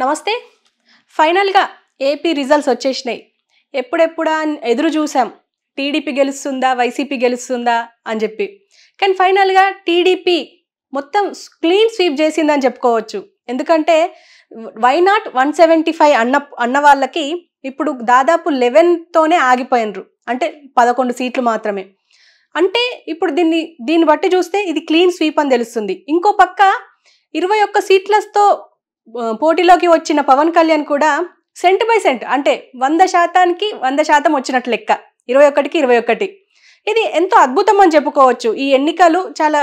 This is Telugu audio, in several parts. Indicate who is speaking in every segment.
Speaker 1: నమస్తే ఫైనల్గా ఏపీ రిజల్ట్స్ వచ్చేసినాయి ఎప్పుడెప్పుడా ఎదురు చూసాం టీడీపీ గెలుస్తుందా వైసీపీ గెలుస్తుందా అని చెప్పి కానీ ఫైనల్గా టీడీపీ మొత్తం క్లీన్ స్వీప్ చేసిందని చెప్పుకోవచ్చు ఎందుకంటే why not one seventy five అన్న అన్న వాళ్ళకి ఇప్పుడు దాదాపు లెవెన్తోనే ఆగిపోయినరు అంటే పదకొండు సీట్లు మాత్రమే అంటే ఇప్పుడు దీన్ని దీన్ని బట్టి చూస్తే ఇది క్లీన్ స్వీప్ అని తెలుస్తుంది ఇంకో పక్క ఇరవై ఒక్క సీట్లతో పోటీలోకి వచ్చిన పవన్ కళ్యాణ్ కూడా సెంట్ బై సెంట్ అంటే వంద శాతానికి వంద శాతం వచ్చినట్లు లెక్క ఇరవై ఒకటికి ఇరవై ఒకటి ఇది ఎంతో అద్భుతం అని చెప్పుకోవచ్చు ఈ ఎన్నికలు చాలా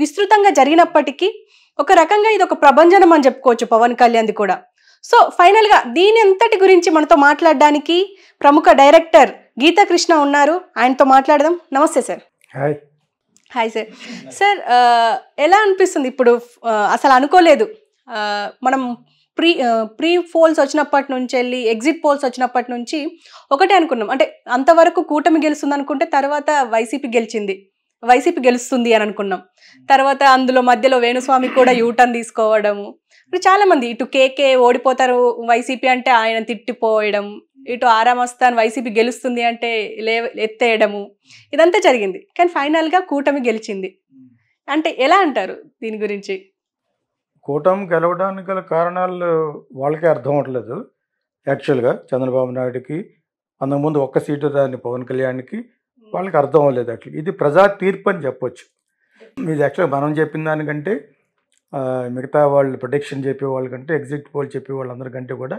Speaker 1: విస్తృతంగా జరిగినప్పటికీ ఒక రకంగా ఇది ఒక ప్రభంజనం అని చెప్పుకోవచ్చు పవన్ కళ్యాణ్ది కూడా సో ఫైనల్గా దీని అంతటి గురించి మనతో మాట్లాడడానికి ప్రముఖ డైరెక్టర్ గీతాకృష్ణ ఉన్నారు ఆయనతో మాట్లాడదాం నమస్తే sir hi hi sir sir ఎలా అనిపిస్తుంది ఇప్పుడు అసలు అనుకోలేదు మనం ప్రీ ప్రీ పోల్స్ వచ్చినప్పటి నుంచి వెళ్ళి ఎగ్జిట్ పోల్స్ వచ్చినప్పటి నుంచి ఒకటే అనుకున్నాం అంటే అంతవరకు కూటమి గెలుస్తుంది అనుకుంటే తర్వాత వైసీపీ గెలిచింది వైసీపీ గెలుస్తుంది అని అనుకున్నాం తర్వాత అందులో మధ్యలో వేణుస్వామి కూడా యూటర్న్ తీసుకోవడము ఇప్పుడు చాలామంది ఇటు కేకే ఓడిపోతారు వైసీపీ అంటే ఆయన తిట్టిపోయడం ఇటు ఆరామస్తాన్ వైసీపీ గెలుస్తుంది అంటే లే ఎత్తేయడము ఇదంతా జరిగింది కానీ ఫైనల్గా కూటమి గెలిచింది అంటే ఎలా అంటారు దీని గురించి
Speaker 2: కూటమి గెలవడానికి గల కారణాలు వాళ్ళకే అర్థం అవ్వట్లేదు యాక్చువల్గా చంద్రబాబు నాయుడుకి అంతకుముందు ఒక్క సీటు దాన్ని పవన్ కళ్యాణ్కి వాళ్ళకి అర్థం అవ్వలేదు యాక్చువల్ ఇది ప్రజా తీర్పు అని చెప్పొచ్చు ఇది యాక్చువల్గా మనం చెప్పిన దానికంటే మిగతా వాళ్ళు ప్రొడిక్షన్ చెప్పే వాళ్ళకంటే ఎగ్జిట్ పోల్ చెప్పే వాళ్ళందరికంటే కూడా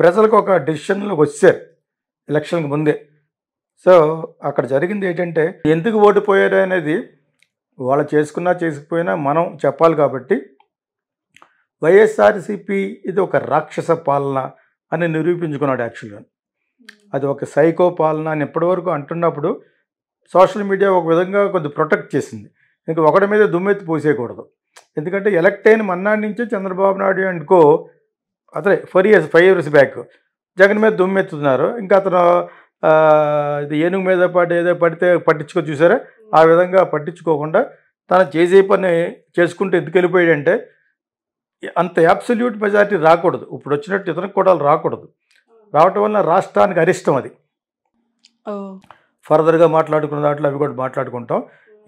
Speaker 2: ప్రజలకు ఒక డెసిషన్లో వచ్చారు ఎలక్షన్కి ముందే సో అక్కడ జరిగింది ఏంటంటే ఎందుకు ఓడిపోయారు అనేది వాళ్ళు చేసుకున్నా చేసుకుపోయినా మనం చెప్పాలి కాబట్టి వైఎస్ఆర్సిపి ఇది ఒక రాక్షస పాలన అని నిరూపించుకున్నాడు యాక్చువల్గా అది ఒక సైకో పాలన అని ఎప్పటివరకు అంటున్నప్పుడు సోషల్ మీడియా ఒక విధంగా కొంచెం ప్రొటెక్ట్ చేసింది ఇంకా ఒకటి మీద దుమ్మెత్తి పోసేయకూడదు ఎందుకంటే ఎలక్ట్ అయిన మన్నాడి నుంచి చంద్రబాబు నాయుడు అండ్కో అతనే four years five years back Jagan మీద దుమ్మెత్తుతున్నారు ఇంకా అతను ఇది ఏనుగు మీద పాటు ఏదో పడితే పట్టించుకో చూసారా ఆ విధంగా పట్టించుకోకుండా తను చేసే పని చేసుకుంటూ ఎందుకు వెళ్ళిపోయాడంటే అంత అబ్సల్యూట్ మెజారిటీ రాకూడదు ఇప్పుడు వచ్చినట్టు ఇతనికి కూడా రాకూడదు రావటం వల్ల రాష్ట్రానికి అరిష్టం అది ఫర్దర్గా మాట్లాడుకున్న దాంట్లో అవి కూడా మాట్లాడుకుంటాం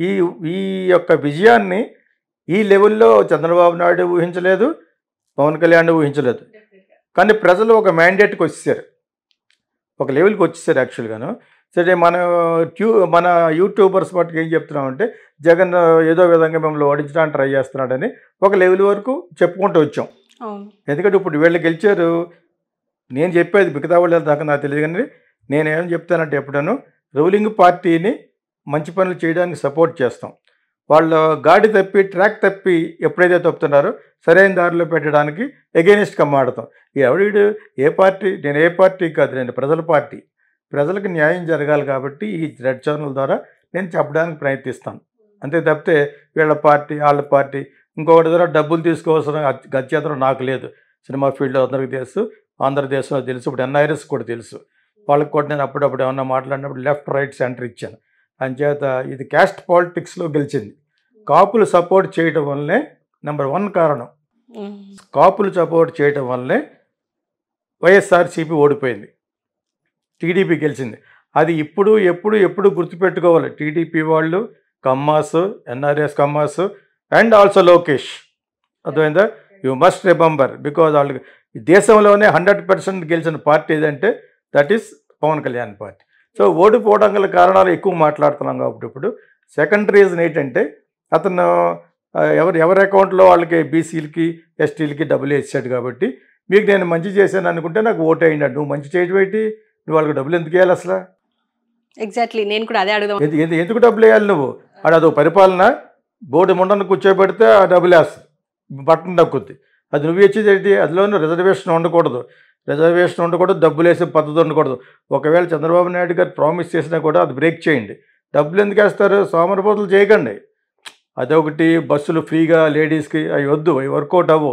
Speaker 2: ఈ ఈ యొక్క విజయాన్ని ఈ లెవెల్లో చంద్రబాబు నాయుడు ఊహించలేదు పవన్ కళ్యాణ్ ఊహించలేదు కానీ ప్రజలు ఒక మ్యాండేట్కి వచ్చేసారు ఒక లెవెల్కి వచ్చేసారు యాక్చువల్గాను సరే మన ట్యూ మన యూట్యూబర్స్ మటుకు ఏం చెప్తున్నామంటే జగన్ ఏదో విధంగా మిమ్మల్ని ఓడించడానికి ట్రై చేస్తున్నాడని ఒక లెవెల్ వరకు చెప్పుకుంటూ వచ్చాం ఎందుకంటే ఇప్పుడు వీళ్ళు గెలిచారు నేను చెప్పేది మిగతా వాళ్ళు దాకా నాకు తెలియదు కానీ నేనేం చెప్తానంటే ఎప్పుడను రూలింగ్ పార్టీని మంచి పనులు చేయడానికి సపోర్ట్ చేస్తాం వాళ్ళు గాడి తప్పి ట్రాక్ తప్పి ఎప్పుడైతే తప్పుతున్నారో సరైన దారిలో పెట్టడానికి ఎగెనిస్ట్గా మాడతాం ఎవడు ఏ పార్టీ నేను ఏ పార్టీ కాదు నేను ప్రజల పార్టీ ప్రజలకు న్యాయం జరగాలి కాబట్టి ఈ రెడ్ ఛానల్ ద్వారా నేను చెప్పడానికి ప్రయత్నిస్తాను అంతే తప్పితే వీళ్ళ పార్టీ వాళ్ళ పార్టీ ఇంకొకటి ద్వారా డబ్బులు తీసుకోవాల్సిన గత్యంతరం నాకు లేదు సినిమా ఫీల్డ్లో అందరికీ తెలుసు ఆంధ్రదేశంలో తెలుసు ఇప్పుడు ఎన్ఐఆర్ఎస్ కూడా తెలుసు వాళ్ళకి కూడా నేను అప్పుడప్పుడు ఏమన్నా మాట్లాడినప్పుడు లెఫ్ట్ రైట్ సెంటర్ ఇచ్చాను అంచేత ఇది క్యాస్ట్ పాలిటిక్స్లో గెలిచింది కాపులు సపోర్ట్ చేయడం వల్లే నెంబర్ వన్ కారణం కాపులు సపోర్ట్ చేయడం వల్లే వైఎస్ఆర్సీపీ ఓడిపోయింది టీడీపీ గెలిచింది అది ఇప్పుడు ఎప్పుడు ఎప్పుడు గుర్తుపెట్టుకోవాలి టీడీపీ వాళ్ళు Kammas NRS Kammas and also Lokesh అర్థమైందా యూ మస్ట్ రిమెంబర్ బికాజ్ వాళ్ళు దేశంలోనే హండ్రెడ్ పర్సెంట్ గెలిచిన పార్టీ ఏదంటే దట్ ఈస్ పవన్ కళ్యాణ్ పార్టీ సో ఓడిపోవడం గల కారణాలు ఎక్కువ మాట్లాడుతున్నాం కాబట్టి ఇప్పుడు సెకండ్ రీజన్ ఏంటంటే అతను ఎవరు ఎవరి అకౌంట్లో వాళ్ళకి బీసీలకి ఎస్టీలకి డబ్బులు వేసాడు కాబట్టి మీకు నేను మంచి చేశాను అనుకుంటే నాకు ఓటు అయ్యిండు నువ్వు మంచి చేయటం ఏంటి నువ్వు వాళ్ళకి డబ్బులు ఎందుకు వేయాలి అసలు
Speaker 1: ఎగ్జాక్ట్లీ నేను కూడా అదే అడుగుదాం
Speaker 2: ఎందుకు డబ్బులు వేయాలి నువ్వు అది అదో పరిపాలన బోర్డు ముండను కూర్చోబెడితే ఆ డబ్బులు వేస్తుంది బట్టను దక్కుద్ది అది నువ్వు ఇచ్చేది ఏంటి అందులోనూ రిజర్వేషన్ ఉండకూడదు రిజర్వేషన్ ఉండకూడదు డబ్బులు వేసే పద్ధతి ఉండకూడదు ఒకవేళ చంద్రబాబు నాయుడు గారు ప్రామిస్ చేసినా కూడా అది బ్రేక్ చేయండి డబ్బులు ఎందుకు వేస్తారు సోమరపోతులు చేయకండి అదొకటి బస్సులు ఫ్రీగా లేడీస్కి అవి వద్దు అవి వర్కౌట్ అవ్వు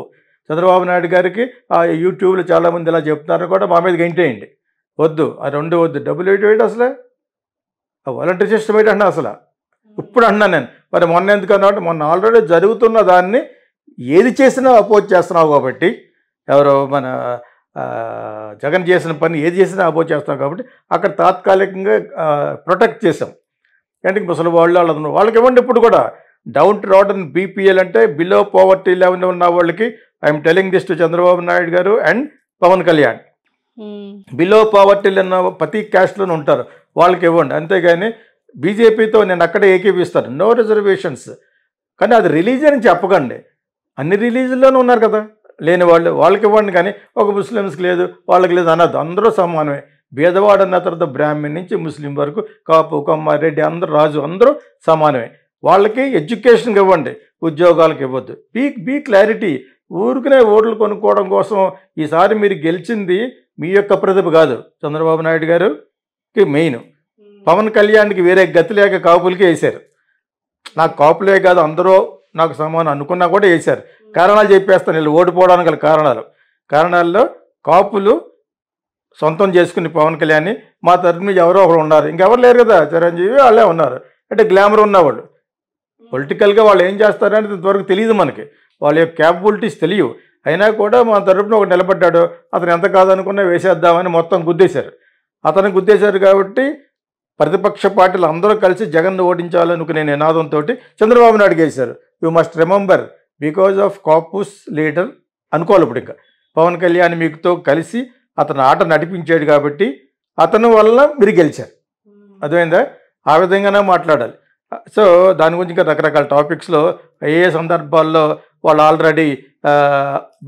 Speaker 2: చంద్రబాబు నాయుడు గారికి ఆ యూట్యూబ్లో చాలామంది ఇలా చెప్తున్నారని కూడా మా మీద గంటేయండి వద్దు ఆ రెండు వద్దు డబ్బులు ఏంటి ఏంటి అసలే వాలంటీర్ సిస్టమ్ ఏంటి అన్నా అసలు ఇప్పుడు అన్నా నేను మరి మొన్న ఎందుకు అన్నాడు మొన్న ఆల్రెడీ జరుగుతున్న దాన్ని ఏది చేసినా అపోజ్ చేస్తున్నావు కాబట్టి ఎవరు మన జగన్ చేసిన పని ఏది చేసినా అపోజ్ చేస్తున్నావు కాబట్టి అక్కడ తాత్కాలికంగా ప్రొటెక్ట్ చేసాం ఏంటంటే ముసలి వాళ్ళు వాళ్ళు వాళ్ళకి ఇవ్వండి ఇప్పుడు కూడా డౌన్ అండ్ బీపీఎల్ అంటే బిలో పావర్టీ లెవెన్ ఉన్న వాళ్ళకి I'm telling this to Chandrababu Naidu గారు and Pawan Kalyan below poverty అన్న ప్రతి క్యాస్ట్లో ఉంటారు వాళ్ళకి ఇవ్వండి అంతేగాని బీజేపీతో నేను అక్కడే ఏకీపిస్తాను నో రిజర్వేషన్స్ కానీ అది రిలీజియన్ చెప్పకండి అన్ని రిలీజన్లోనే ఉన్నారు కదా లేని వాళ్ళు వాళ్ళకి ఇవ్వండి కానీ ఒక ముస్లిమ్స్కి లేదు వాళ్ళకి లేదు అన్నది అందరూ సమానమే భేదవాడన్న తర్వాత బ్రాహ్మణ్ నుంచి ముస్లిం వరకు కాపు కొమ్మ రెడ్డి అందరూ రాజు అందరూ సమానమే వాళ్ళకి ఎడ్యుకేషన్కి ఇవ్వండి ఉద్యోగాలకు ఇవ్వద్దు బీ బీ క్లారిటీ ఊరికనే ఓట్లు కొనుక్కోవడం కోసం ఈసారి మీరు గెలిచింది మీ యొక్క ప్రతిభ కాదు చంద్రబాబు నాయుడు గారుకి మెయిన్ పవన్ కళ్యాణ్కి వేరే గతి లేక కాపులకే వేశారు నాకు కాపులే కాదు అందరూ నాకు సమానం అనుకున్నా కూడా వేశారు కారణాలు చెప్పేస్తాను వీళ్ళు ఓడిపోవడానికి గల కారణాలు కారణాల్లో కాపులు సొంతం చేసుకుని పవన్ కళ్యాణ్ మా మీద ఎవరో ఒకరు ఉన్నారు ఇంకెవరు లేరు కదా చిరంజీవి వాళ్ళే ఉన్నారు అంటే గ్లామర్ ఉన్నవాళ్ళు పొలిటికల్గా వాళ్ళు ఏం చేస్తారనేది ఇంతవరకు తెలియదు మనకి వాళ్ళ యొక్క క్యాపబిలిటీస్ తెలియవు అయినా కూడా మా తరపున ఒక నిలబడ్డాడు అతను ఎంత కాదనుకున్నా వేసేద్దామని మొత్తం గుద్దేశారు అతను గుద్దేశారు కాబట్టి ప్రతిపక్ష పార్టీలు అందరూ కలిసి జగన్ను ఓడించాలనుకునే నినాదంతో చంద్రబాబు నాయుడు గేశారు you must remember because of Kapus leader అనుకోవాలి ఇప్పుడు ఇంకా పవన్ కళ్యాణ్ మీకుతో కలిసి అతను ఆట నడిపించాడు కాబట్టి అతను వల్ల మీరు గెలిచారు అదేందా ఆ విధంగానే మాట్లాడాలి సో దాని గురించి ఇంకా రకరకాల టాపిక్స్లో ఏ సందర్భాల్లో వాళ్ళు ఆల్రెడీ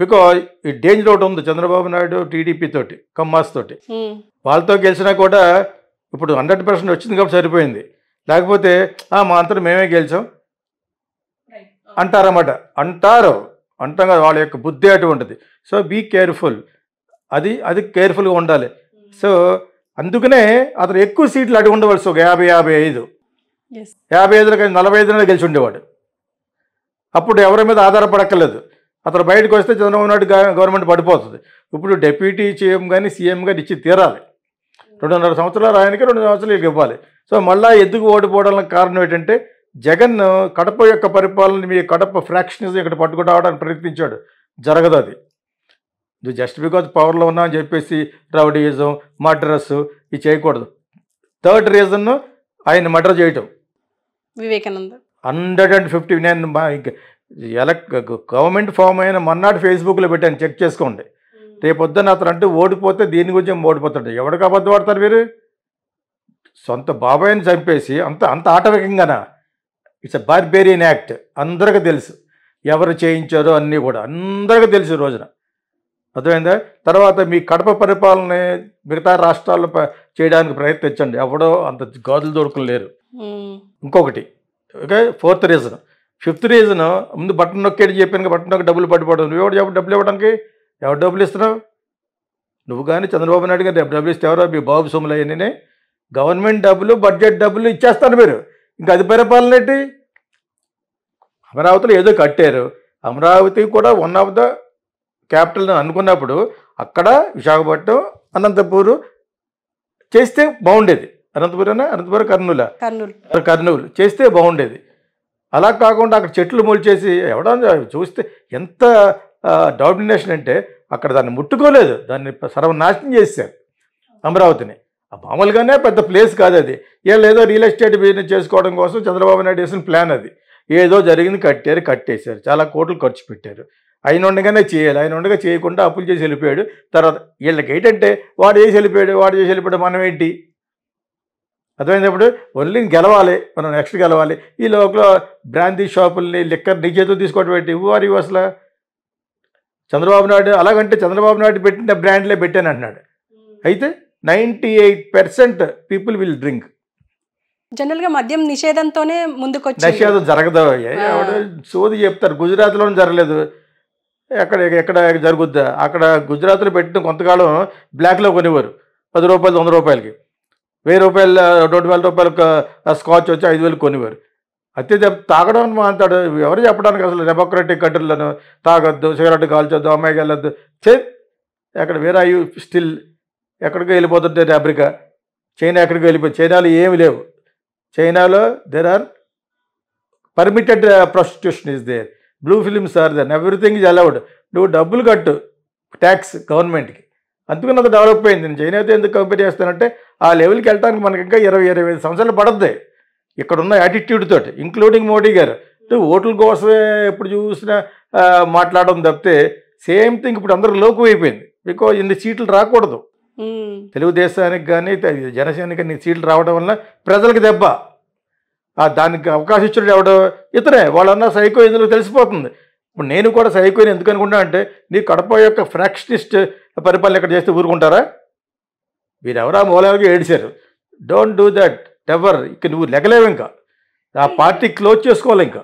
Speaker 2: బికాజ్ ఈ డేంజర్ ఒకటి ఉంది చంద్రబాబు నాయుడు టీడీపీ తోటి కమ్మాస్ తోటి వాళ్ళతో గెలిచినా కూడా ఇప్పుడు హండ్రెడ్ పర్సెంట్ వచ్చింది కాబట్టి సరిపోయింది లేకపోతే మా అంతా మేమే గెలిచాం అంటారన్నమాట అంటారు అంటాం కదా వాళ్ళ యొక్క బుద్ధి అటువంటిది సో బీ కేర్ఫుల్ అది అది కేర్ఫుల్గా ఉండాలి సో అందుకనే అతను ఎక్కువ సీట్లు అడిగి ఉండవలసి ఒక యాభై యాభై ఐదు యాభై ఐదులో కానీ నలభై ఐదులో గెలిచి ఉండేవాడు అప్పుడు ఎవరి మీద ఆధారపడక్కర్లేదు అతను బయటకు వస్తే చంద్రబాబు నాయుడు గవర్నమెంట్ పడిపోతుంది ఇప్పుడు డెప్యూటీ సీఎం కానీ సీఎం కానీ ఇచ్చి తీరాలి రెండున్నర సంవత్సరాలు ఆయనకి రెండు సంవత్సరాలు వీళ్ళకి ఇవ్వాలి సో మళ్ళీ ఎందుకు ఓడిపోవడానికి కారణం ఏంటంటే జగన్ కడప యొక్క పరిపాలన మీ కడప ఫ్రాక్షనిజం ఇక్కడ పట్టుకురావడానికి ప్రయత్నించాడు జరగదు అది నువ్వు జస్ట్ బికాజ్ పవర్లో ఉన్నా అని చెప్పేసి రౌడీయిజం మడ్రస్ ఇవి చేయకూడదు థర్డ్ రీజన్ ఆయన మర్డర్ చేయటం వివేకానంద హండ్రెడ్ అండ్ ఫిఫ్టీ నేను ఎలక్ గవర్నమెంట్ ఫామ్ అయిన మన్నాడు ఫేస్బుక్లో పెట్టాను చెక్ చేసుకోండి రేపొద్దున అతను అంటే ఓడిపోతే దీని గురించి ఓడిపోతాడు ఎవరికి అబద్ధం ఆడతారు మీరు సొంత బాబాయ్ని చంపేసి అంత అంత ఆటవికంగానా ఇట్స్ ఎ బార్బేరియన్ యాక్ట్ అందరికీ తెలుసు ఎవరు చేయించారో అన్నీ కూడా అందరికీ తెలుసు రోజున అర్థమైందా తర్వాత మీ కడప పరిపాలన మిగతా రాష్ట్రాల్లో చేయడానికి ప్రయత్నించండి ఎవడో అంత గాజులు దొరకలేరు ఇంకొకటి okay fourth reason fifth reason ముందు బట్టన్ నొక్కేది చెప్పాను బట్టన్ నొక్క డబ్బులు పడిపోవడం నువ్వు ఎవరు డబ్బులు ఇవ్వడానికి ఎవరు డబ్బులు ఇస్తున్నావు నువ్వు కానీ చంద్రబాబు నాయుడు గారు డబ్బులు ఇస్తే ఎవరో మీ బాబు సొమ్ములయ్యనే గవర్నమెంట్ డబ్బులు బడ్జెట్ డబ్బులు ఇచ్చేస్తారు మీరు ఇంకా అది పరిపాలన ఏంటి అమరావతిలో ఏదో కట్టారు అమరావతి కూడా వన్ ఆఫ్ ద క్యాపిటల్ అనుకున్నప్పుడు అక్కడ విశాఖపట్నం అనంతపూరు చేస్తే బాగుండేది అనంతపురం అనంతపురం కర్నూల కర్నూలు కర్నూలు చేస్తే బాగుండేది అలా కాకుండా అక్కడ చెట్లు మొలిచేసి ఎవడో చూస్తే ఎంత డామినేషన్ అంటే అక్కడ దాన్ని ముట్టుకోలేదు దాన్ని సర్వనాశనం చేశారు అమరావతిని మామూలుగానే పెద్ద ప్లేస్ కాదు అది ఏదో రియల్ ఎస్టేట్ బిజినెస్ చేసుకోవడం కోసం చంద్రబాబు నాయుడు వేసిన ప్లాన్ అది ఏదో జరిగింది కట్టారు కట్టేశారు చాలా కోట్లు ఖర్చు పెట్టారు అయిన ఉండగానే చేయాలి ఆయన ఉండగా చేయకుండా అప్పులు చేసి వెళ్ళిపోయాడు తర్వాత వీళ్ళకి ఏంటంటే వాడు చేసి వెళ్ళిపోయాడు వాడు చేసి వెళ్ళిపోయాడు మనం ఏంటి అర్థమైనప్పుడు ఓన్లీ గెలవాలి మనం నెక్స్ట్ గెలవాలి ఈ లోపల బ్రాందీ షాపుల్ని లిక్కర్ నీ చేతులు తీసుకోవడం పెట్టి ఇవ్వారు ఇవ్వు అసలు చంద్రబాబు నాయుడు అలాగంటే చంద్రబాబు నాయుడు పెట్టిన బ్రాండ్లే పెట్టాను అంటున్నాడు hmm. అయితే ninety eight percent people will drink
Speaker 1: జనరల్గా మద్యం నిషేధంతోనే ముందుకు నిషేధం
Speaker 2: జరగదు సోది చెప్తారు గుజరాత్లోనే జరగలేదు ఎక్కడ ఎక్కడ జరుగుద్దా అక్కడ గుజరాత్లో పెట్టిన కొంతకాలం బ్లాక్లో కొనేవారు పది రూపాయలు వంద రూపాయలకి వెయ్యి రూపాయలు రెండు వేల రూపాయలు స్కాచ్ వచ్చి ఐదు వేలు కొనివారు చెప్ తాగడం అంటాడు ఎవరు చెప్పడానికి అసలు డెమోక్రటిక్ కంట్రీలను తాగొద్దు సిగరెట్ కాల్చొద్దు అమ్మాయికి వెళ్ళొద్దు చే ఎక్కడ వేరే అయ్యి స్టిల్ ఎక్కడికి వెళ్ళిపోతుంటే అమెరికా చైనా ఎక్కడికి వెళ్ళిపోయి చైనాలో ఏమి లేవు చైనాలో there are permitted prostitution is there blue films are then everything is allowed నువ్వు డబ్బులు కట్టు ట్యాక్స్ గవర్నమెంట్కి అందుకని అంత డెవలప్ అయింది నేను చైనా అయితే ఎందుకు కంపేర్ చేస్తానంటే ఆ లెవెల్కి వెళ్ళడానికి మనకి ఇంకా ఇరవై ఇరవై ఐదు సంవత్సరాలు పడద్ది ఇక్కడ యాటిట్యూడ్ తోటి ఇంక్లూడింగ్ మోడీ గారు ఓట్ల కోసమే ఎప్పుడు చూసినా మాట్లాడడం తప్పితే సేమ్ థింగ్ ఇప్పుడు అందరూ లోకు అయిపోయింది బికాజ్ ఇన్ని సీట్లు రాకూడదు తెలుగుదేశానికి కానీ జనసేనకి కానీ సీట్లు రావడం వల్ల ప్రజలకు దెబ్బ దానికి అవకాశం ఇచ్చినట్టు ఎవడో ఇతరే వాళ్ళన్న సైకో ఎందుకు తెలిసిపోతుంది ఇప్పుడు నేను కూడా సైకోని ఎందుకు అనుకుంటా అంటే నీ కడప యొక్క ఫ్రాక్షనిస్ట్ పరిపాలన ఇక్కడ చేస్తే ఊరుకుంటారా మీరెవరా మూలంగా ఏడిచారు డోంట్ డూ దట్ ఎవర్ ఇక నువ్వు లెగలేవు ఇంకా ఆ పార్టీ క్లోజ్ చేసుకోవాలి ఇంకా